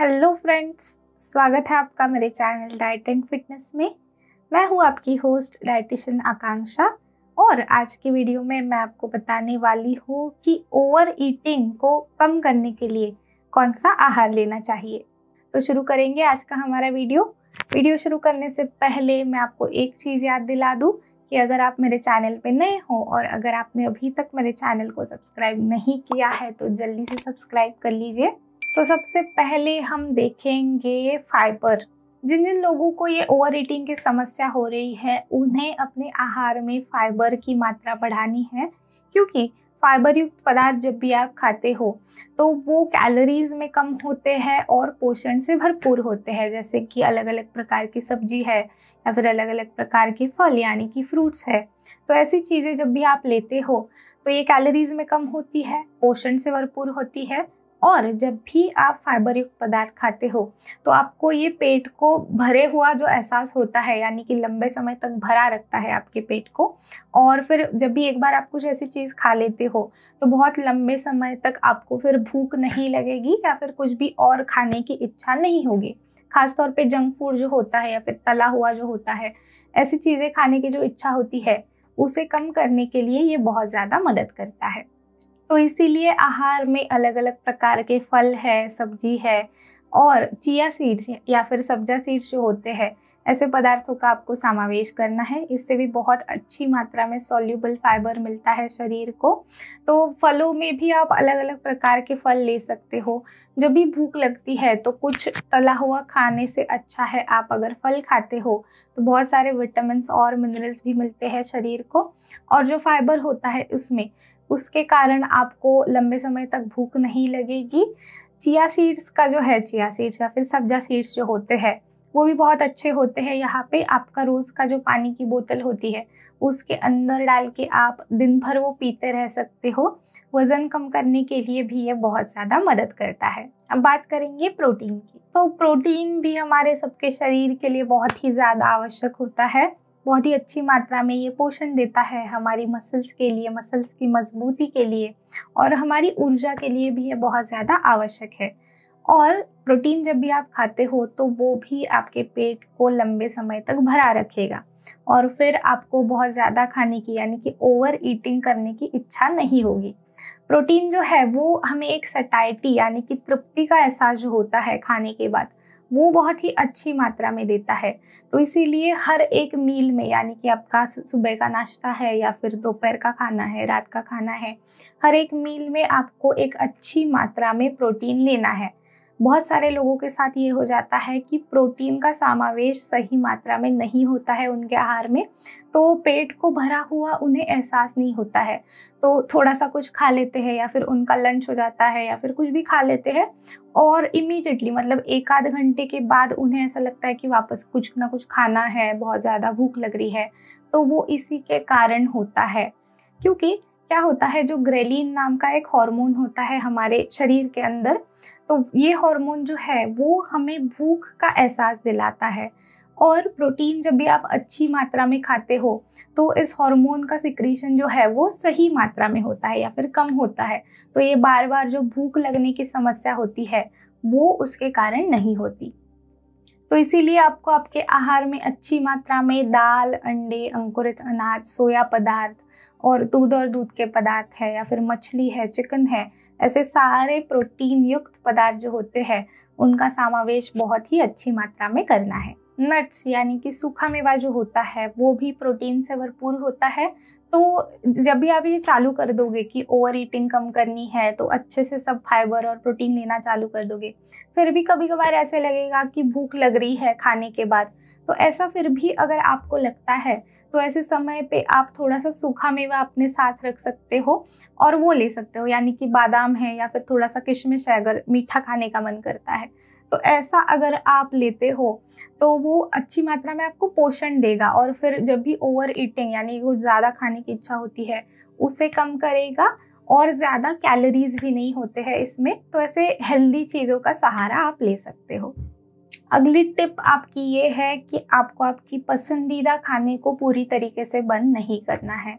hello friends स्वागत है आपका मेरे चैनल डाइट एंड फिटनेस में मैं हूं आपकी होस्ट डाइटिशियन आकांक्षा और आज की वीडियो में मैं आपको बताने वाली हूं कि ओवर ईटिंग को कम करने के लिए कौन सा आहार लेना चाहिए तो शुरू करेंगे आज का हमारा वीडियो वीडियो शुरू करने से पहले मैं आपको एक चीज़ याद दिला दूँ कि अगर आप मेरे चैनल पर नए हो और अगर आपने अभी तक मेरे चैनल को सब्सक्राइब नहीं किया है तो जल्दी से सब्सक्राइब कर लीजिए तो सबसे पहले हम देखेंगे फाइबर जिन जिन लोगों को ये ओवर ईटिंग की समस्या हो रही है उन्हें अपने आहार में फाइबर की मात्रा बढ़ानी है क्योंकि फाइबर युक्त पदार्थ जब भी आप खाते हो तो वो कैलोरीज में कम होते हैं और पोषण से भरपूर होते हैं जैसे कि अलग अलग प्रकार की सब्जी है या फिर अलग अलग प्रकार के फल यानी कि फ्रूट्स है तो ऐसी चीज़ें जब भी आप लेते हो तो ये कैलोरीज में कम होती है पोषण से भरपूर होती है और जब भी आप फाइबर युक्त पदार्थ खाते हो तो आपको ये पेट को भरे हुआ जो एहसास होता है यानी कि लंबे समय तक भरा रखता है आपके पेट को और फिर जब भी एक बार आप कुछ ऐसी चीज़ खा लेते हो तो बहुत लंबे समय तक आपको फिर भूख नहीं लगेगी या फिर कुछ भी और खाने की इच्छा नहीं होगी खासतौर पर जंक फूड जो होता है या फिर तला हुआ जो होता है ऐसी चीज़ें खाने की जो इच्छा होती है उसे कम करने के लिए ये बहुत ज़्यादा मदद करता है तो इसीलिए आहार में अलग अलग प्रकार के फल है सब्जी है और चिया सीड्स या फिर सब्जा सीड्स जो होते हैं ऐसे पदार्थों का आपको समावेश करना है इससे भी बहुत अच्छी मात्रा में सोल्यूबल फाइबर मिलता है शरीर को तो फलों में भी आप अलग अलग प्रकार के फल ले सकते हो जब भी भूख लगती है तो कुछ तला हुआ खाने से अच्छा है आप अगर फल खाते हो तो बहुत सारे विटामिन और मिनरल्स भी मिलते हैं शरीर को और जो फाइबर होता है उसमें उसके कारण आपको लंबे समय तक भूख नहीं लगेगी चिया सीड्स का जो है चिया सीड्स या फिर सब्जा सीड्स जो होते हैं वो भी बहुत अच्छे होते हैं यहाँ पे आपका रोज़ का जो पानी की बोतल होती है उसके अंदर डाल के आप दिन भर वो पीते रह सकते हो वज़न कम करने के लिए भी ये बहुत ज़्यादा मदद करता है अब बात करेंगे प्रोटीन की तो प्रोटीन भी हमारे सबके शरीर के लिए बहुत ही ज़्यादा आवश्यक होता है बहुत ही अच्छी मात्रा में ये पोषण देता है हमारी मसल्स के लिए मसल्स की मजबूती के लिए और हमारी ऊर्जा के लिए भी ये बहुत ज़्यादा आवश्यक है और प्रोटीन जब भी आप खाते हो तो वो भी आपके पेट को लंबे समय तक भरा रखेगा और फिर आपको बहुत ज़्यादा खाने की यानी कि ओवर ईटिंग करने की इच्छा नहीं होगी प्रोटीन जो है वो हमें एक सटाइटी यानी कि तृप्ति का एहसास जो होता है खाने के बाद वो बहुत ही अच्छी मात्रा में देता है तो इसीलिए हर एक मील में यानी कि आपका सुबह का नाश्ता है या फिर दोपहर का खाना है रात का खाना है हर एक मील में आपको एक अच्छी मात्रा में प्रोटीन लेना है बहुत सारे लोगों के साथ ये हो जाता है कि प्रोटीन का समावेश सही मात्रा में नहीं होता है उनके आहार में तो पेट को भरा हुआ उन्हें एहसास नहीं होता है तो थोड़ा सा कुछ खा लेते हैं या फिर उनका लंच हो जाता है या फिर कुछ भी खा लेते हैं और इमीजिएटली मतलब एक आध घंटे के बाद उन्हें ऐसा लगता है कि वापस कुछ ना कुछ खाना है बहुत ज़्यादा भूख लग रही है तो वो इसी के कारण होता है क्योंकि क्या होता है जो ग्रेलिन नाम का एक हार्मोन होता है हमारे शरीर के अंदर तो ये हार्मोन जो है वो हमें भूख का एहसास दिलाता है और प्रोटीन जब भी आप अच्छी मात्रा में खाते हो तो इस हार्मोन का सिक्रीशन जो है वो सही मात्रा में होता है या फिर कम होता है तो ये बार बार जो भूख लगने की समस्या होती है वो उसके कारण नहीं होती तो इसीलिए आपको आपके आहार में अच्छी मात्रा में दाल अंडे अंकुरित अनाज सोया पदार्थ और दूध और दूध के पदार्थ है या फिर मछली है चिकन है ऐसे सारे प्रोटीन युक्त पदार्थ जो होते हैं उनका समावेश बहुत ही अच्छी मात्रा में करना है नट्स यानी कि सूखा मेवा जो होता है वो भी प्रोटीन से भरपूर होता है तो जब भी आप ये चालू कर दोगे कि ओवर ईटिंग कम करनी है तो अच्छे से सब फाइबर और प्रोटीन लेना चालू कर दोगे फिर भी कभी कभार ऐसे लगेगा कि भूख लग रही है खाने के बाद तो ऐसा फिर भी अगर आपको लगता है तो ऐसे समय पे आप थोड़ा सा सूखा मेवा अपने साथ रख सकते हो और वो ले सकते हो यानी कि बादाम है या फिर थोड़ा सा किशमिश है अगर मीठा खाने का मन करता है तो ऐसा अगर आप लेते हो तो वो अच्छी मात्रा में आपको पोषण देगा और फिर जब भी ओवर ईटिंग यानी कुछ ज़्यादा खाने की इच्छा होती है उसे कम करेगा और ज़्यादा कैलोरीज भी नहीं होते हैं इसमें तो ऐसे हेल्दी चीज़ों का सहारा आप ले सकते हो अगली टिप आपकी ये है कि आपको आपकी पसंदीदा खाने को पूरी तरीके से बंद नहीं करना है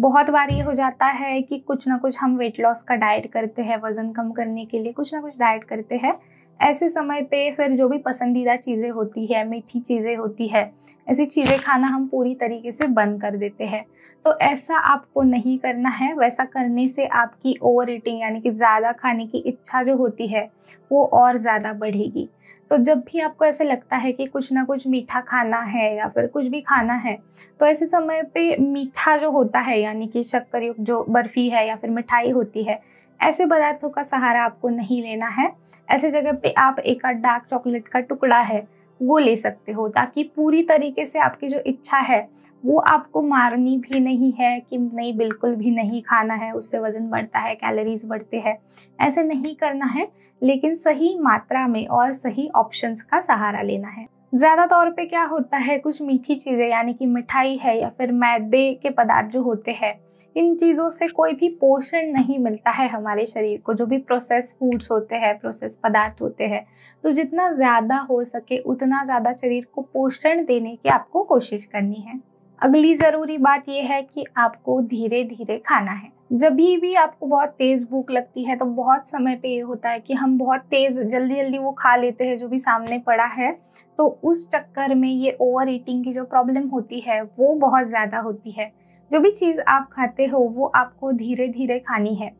बहुत बार ये हो जाता है कि कुछ ना कुछ हम वेट लॉस का डाइट करते हैं वज़न कम करने के लिए कुछ ना कुछ डाइट करते हैं ऐसे समय पे फिर जो भी पसंदीदा चीज़ें होती है मीठी चीज़ें होती है ऐसी चीज़ें खाना हम पूरी तरीके से बंद कर देते हैं तो ऐसा आपको नहीं करना है वैसा करने से आपकी ओवर ईटिंग यानी कि ज़्यादा खाने की इच्छा जो होती है वो और ज़्यादा बढ़ेगी तो जब भी आपको ऐसा लगता है कि कुछ ना कुछ मीठा खाना है या फिर कुछ भी खाना है तो ऐसे समय पे मीठा जो होता है यानी कि शक्कर जो बर्फ़ी है या फिर मिठाई होती है ऐसे पदार्थों का सहारा आपको नहीं लेना है ऐसे जगह पे आप एक आध डार्क चॉकलेट का टुकड़ा है वो ले सकते हो ताकि पूरी तरीके से आपकी जो इच्छा है वो आपको मारनी भी नहीं है कि नहीं बिल्कुल भी नहीं खाना है उससे वज़न बढ़ता है कैलोरीज बढ़ते हैं ऐसे नहीं करना है लेकिन सही मात्रा में और सही ऑप्शंस का सहारा लेना है ज़्यादा तौर पे क्या होता है कुछ मीठी चीज़ें यानी कि मिठाई है या फिर मैदे के पदार्थ जो होते हैं इन चीज़ों से कोई भी पोषण नहीं मिलता है हमारे शरीर को जो भी प्रोसेस फूड्स होते हैं प्रोसेस पदार्थ होते हैं तो जितना ज़्यादा हो सके उतना ज़्यादा शरीर को पोषण देने की आपको कोशिश करनी है अगली ज़रूरी बात यह है कि आपको धीरे धीरे खाना है जब भी आपको बहुत तेज़ भूख लगती है तो बहुत समय पे ये होता है कि हम बहुत तेज़ जल्दी जल्दी वो खा लेते हैं जो भी सामने पड़ा है तो उस चक्कर में ये ओवर ईटिंग की जो प्रॉब्लम होती है वो बहुत ज़्यादा होती है जो भी चीज़ आप खाते हो वो आपको धीरे धीरे खानी है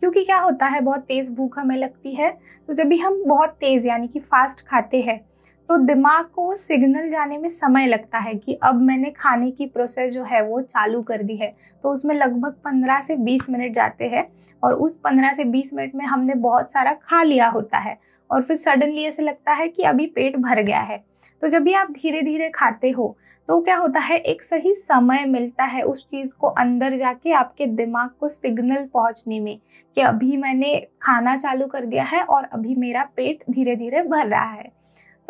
क्योंकि क्या होता है बहुत तेज़ भूख हमें लगती है तो जब भी हम बहुत तेज़ यानी कि फास्ट खाते हैं तो दिमाग को वो सिग्नल जाने में समय लगता है कि अब मैंने खाने की प्रोसेस जो है वो चालू कर दी है तो उसमें लगभग 15 से 20 मिनट जाते हैं और उस 15 से 20 मिनट में हमने बहुत सारा खा लिया होता है और फिर सडनली ऐसे लगता है कि अभी पेट भर गया है तो जब भी आप धीरे धीरे खाते हो तो क्या होता है एक सही समय मिलता है उस चीज़ को अंदर जाके आपके दिमाग को सिग्नल पहुंचने में कि अभी मैंने खाना चालू कर दिया है और अभी मेरा पेट धीरे धीरे भर रहा है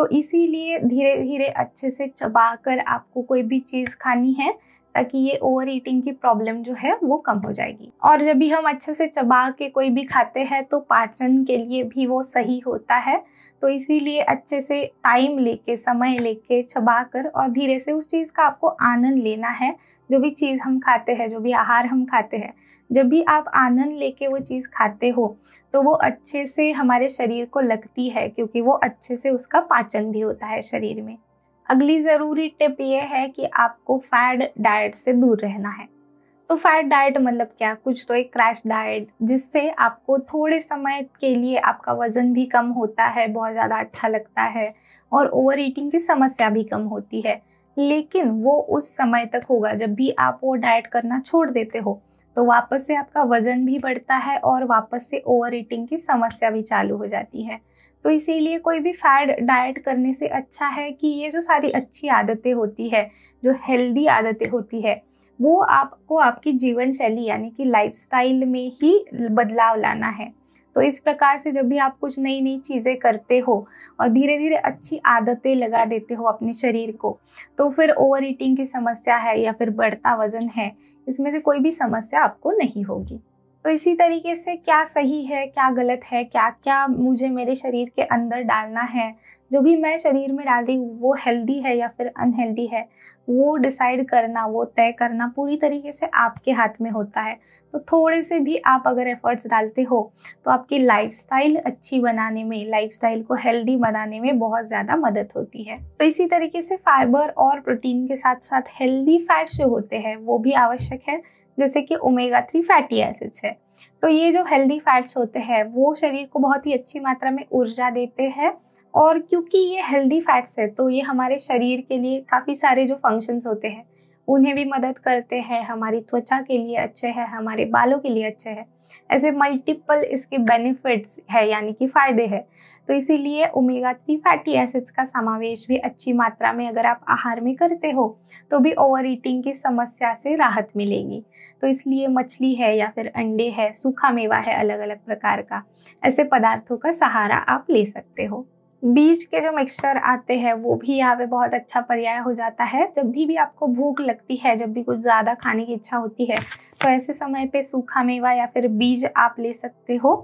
तो इसीलिए धीरे धीरे अच्छे से चबा कर आपको कोई भी चीज़ खानी है ताकि ये ओवर ईटिंग की प्रॉब्लम जो है वो कम हो जाएगी और जब भी हम अच्छे से चबा के कोई भी खाते हैं तो पाचन के लिए भी वो सही होता है तो इसीलिए अच्छे से टाइम लेके समय लेके चबा कर और धीरे से उस चीज़ का आपको आनंद लेना है जो भी चीज़ हम खाते हैं जो भी आहार हम खाते हैं जब भी आप आनंद लेके वो चीज़ खाते हो तो वो अच्छे से हमारे शरीर को लगती है क्योंकि वो अच्छे से उसका पाचन भी होता है शरीर में अगली ज़रूरी टिप ये है कि आपको फैट डाइट से दूर रहना है तो फैट डाइट मतलब क्या कुछ तो एक क्रैश डाइट जिससे आपको थोड़े समय के लिए आपका वज़न भी कम होता है बहुत ज़्यादा अच्छा लगता है और ओवर ईटिंग की समस्या भी कम होती है लेकिन वो उस समय तक होगा जब भी आप वो डाइट करना छोड़ देते हो तो वापस से आपका वज़न भी बढ़ता है और वापस से ओवर ईटिंग की समस्या भी चालू हो जाती है तो इसीलिए कोई भी फैड डाइट करने से अच्छा है कि ये जो सारी अच्छी आदतें होती है जो हेल्दी आदतें होती है वो आपको आपकी जीवन शैली यानी कि लाइफस्टाइल में ही बदलाव लाना है तो इस प्रकार से जब भी आप कुछ नई नई चीज़ें करते हो और धीरे धीरे अच्छी आदतें लगा देते हो अपने शरीर को तो फिर ओवर ईटिंग की समस्या है या फिर बढ़ता वजन है इसमें से कोई भी समस्या आपको नहीं होगी तो इसी तरीके से क्या सही है क्या गलत है क्या क्या मुझे मेरे शरीर के अंदर डालना है जो भी मैं शरीर में डाल रही हूँ वो हेल्दी है या फिर अनहेल्दी है वो डिसाइड करना वो तय करना पूरी तरीके से आपके हाथ में होता है तो थोड़े से भी आप अगर एफर्ट्स डालते हो तो आपकी लाइफ अच्छी बनाने में लाइफ को हेल्दी बनाने में बहुत ज़्यादा मदद होती है तो इसी तरीके से फाइबर और प्रोटीन के साथ साथ हेल्दी फैट्स जो होते हैं वो भी आवश्यक है जैसे कि ओमेगा थ्री फैटी एसिड्स है तो ये जो हेल्दी फैट्स होते हैं वो शरीर को बहुत ही अच्छी मात्रा में ऊर्जा देते हैं और क्योंकि ये हेल्दी फैट्स है तो ये हमारे शरीर के लिए काफ़ी सारे जो फंक्शंस होते हैं उन्हें भी मदद करते हैं हमारी त्वचा के लिए अच्छे हैं हमारे बालों के लिए अच्छे हैं ऐसे मल्टीपल इसके बेनिफिट्स है यानी कि फ़ायदे हैं तो इसीलिए ओमेगा थ्री फैटी एसिड्स का समावेश भी अच्छी मात्रा में अगर आप आहार में करते हो तो भी ओवर ईटिंग की समस्या से राहत मिलेगी तो इसलिए मछली है या फिर अंडे है सूखा मेवा है अलग अलग प्रकार का ऐसे पदार्थों का सहारा आप ले सकते हो बीज के जो मिक्सचर आते हैं वो भी यहाँ पे बहुत अच्छा पर्याय हो जाता है जब भी भी आपको भूख लगती है जब भी कुछ ज़्यादा खाने की इच्छा होती है तो ऐसे समय पे सूखा मेवा या फिर बीज आप ले सकते हो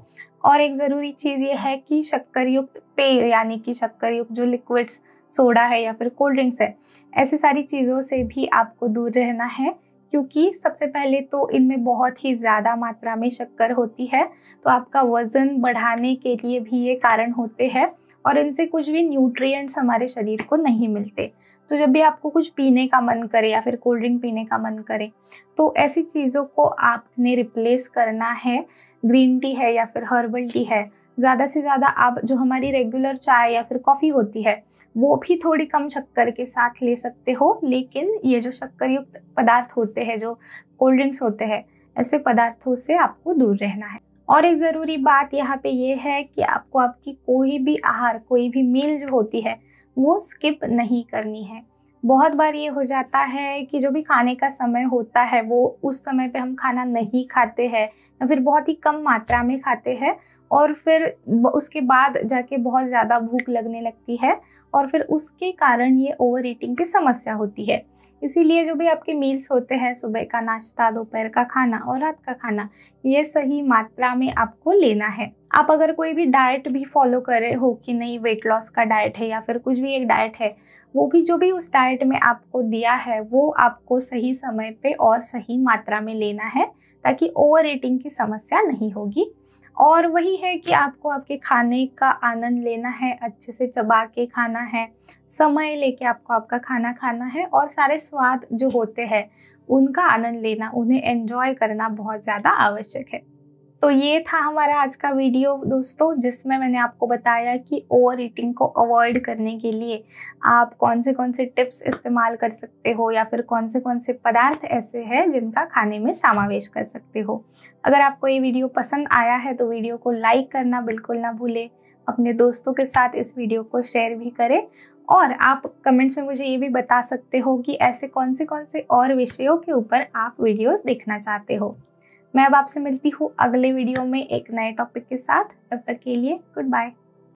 और एक ज़रूरी चीज़ ये है कि शक्करयुक्त पेय यानी कि शक्करयुक्त जो लिक्विड्स सोडा है या फिर कोल्ड ड्रिंक्स है ऐसी सारी चीज़ों से भी आपको दूर रहना है क्योंकि सबसे पहले तो इनमें बहुत ही ज़्यादा मात्रा में शक्कर होती है तो आपका वज़न बढ़ाने के लिए भी ये कारण होते हैं और इनसे कुछ भी न्यूट्रिएंट्स हमारे शरीर को नहीं मिलते तो जब भी आपको कुछ पीने का मन करे या फिर कोल्ड ड्रिंक पीने का मन करे तो ऐसी चीज़ों को आपने रिप्लेस करना है ग्रीन टी है या फिर हर्बल टी है ज़्यादा से ज़्यादा आप जो हमारी रेगुलर चाय या फिर कॉफ़ी होती है वो भी थोड़ी कम शक्कर के साथ ले सकते हो लेकिन ये जो शक्कर युक्त पदार्थ होते हैं जो कोल्ड ड्रिंक्स होते हैं ऐसे पदार्थों से आपको दूर रहना है और एक ज़रूरी बात यहाँ पे ये है कि आपको आपकी कोई भी आहार कोई भी मील जो होती है वो स्किप नहीं करनी है बहुत बार ये हो जाता है कि जो भी खाने का समय होता है वो उस समय पे हम खाना नहीं खाते हैं या फिर बहुत ही कम मात्रा में खाते हैं और फिर उसके बाद जाके बहुत ज़्यादा भूख लगने लगती है और फिर उसके कारण ये ओवर ईटिंग की समस्या होती है इसीलिए जो भी आपके मील्स होते हैं सुबह का नाश्ता दोपहर का खाना और रात का खाना ये सही मात्रा में आपको लेना है आप अगर कोई भी डाइट भी फॉलो करे हो कि नहीं वेट लॉस का डाइट है या फिर कुछ भी एक डाइट है वो भी जो भी उस डाइट में आपको दिया है वो आपको सही समय पे और सही मात्रा में लेना है ताकि ओवर ईटिंग की समस्या नहीं होगी और वही है कि आपको आपके खाने का आनंद लेना है अच्छे से चबा के खाना है समय लेके आपको आपका खाना खाना है और सारे स्वाद जो होते हैं उनका आनंद लेना उन्हें एंजॉय करना बहुत ज़्यादा आवश्यक है तो ये था हमारा आज का वीडियो दोस्तों जिसमें मैंने आपको बताया कि ओवर ईटिंग को अवॉइड करने के लिए आप कौन से कौन से टिप्स इस्तेमाल कर सकते हो या फिर कौन से कौन से पदार्थ ऐसे हैं जिनका खाने में समावेश कर सकते हो अगर आपको ये वीडियो पसंद आया है तो वीडियो को लाइक करना बिल्कुल ना भूलें अपने दोस्तों के साथ इस वीडियो को शेयर भी करें और आप कमेंट्स में मुझे ये भी बता सकते हो कि ऐसे कौन से कौन से और विषयों के ऊपर आप वीडियोस देखना चाहते हो मैं अब आपसे मिलती हूँ अगले वीडियो में एक नए टॉपिक के साथ तब तक के लिए गुड बाय